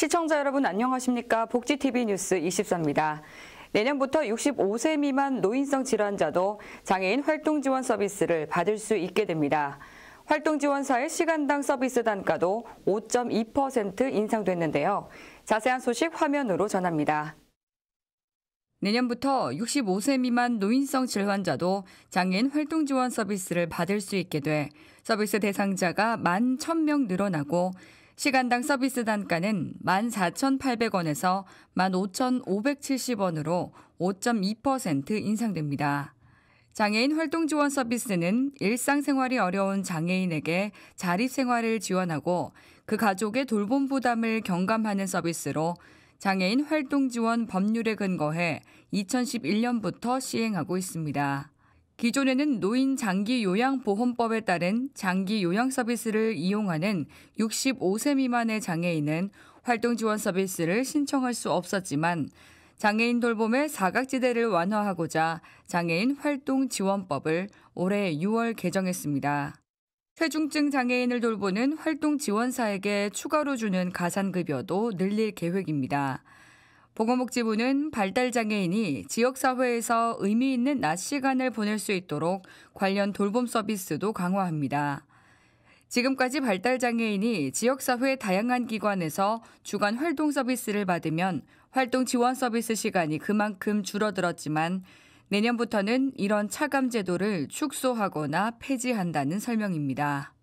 시청자 여러분 안녕하십니까? 복지TV 뉴스 24입니다. 내년부터 65세 미만 노인성 질환자도 장애인 활동 지원 서비스를 받을 수 있게 됩니다. 활동 지원사의 시간당 서비스 단가도 5.2% 인상됐는데요. 자세한 소식 화면으로 전합니다. 내년부터 65세 미만 노인성 질환자도 장애인 활동 지원 서비스를 받을 수 있게 돼 서비스 대상자가 1만 1000명 늘어나고 시간당 서비스 단가는 14,800원에서 15,570원으로 5.2% 인상됩니다. 장애인 활동 지원 서비스는 일상생활이 어려운 장애인에게 자립생활을 지원하고 그 가족의 돌봄 부담을 경감하는 서비스로 장애인 활동 지원 법률에 근거해 2011년부터 시행하고 있습니다. 기존에는 노인 장기 요양 보험법에 따른 장기 요양 서비스를 이용하는 65세 미만의 장애인은 활동 지원 서비스를 신청할 수 없었지만 장애인 돌봄의 사각지대를 완화하고자 장애인 활동 지원법을 올해 6월 개정했습니다. 체중증 장애인을 돌보는 활동 지원사에게 추가로 주는 가산급여도 늘릴 계획입니다. 보건복지부는 발달장애인이 지역사회에서 의미 있는 낮 시간을 보낼 수 있도록 관련 돌봄 서비스도 강화합니다. 지금까지 발달장애인이 지역사회 다양한 기관에서 주간 활동 서비스를 받으면 활동 지원 서비스 시간이 그만큼 줄어들었지만 내년부터는 이런 차감 제도를 축소하거나 폐지한다는 설명입니다.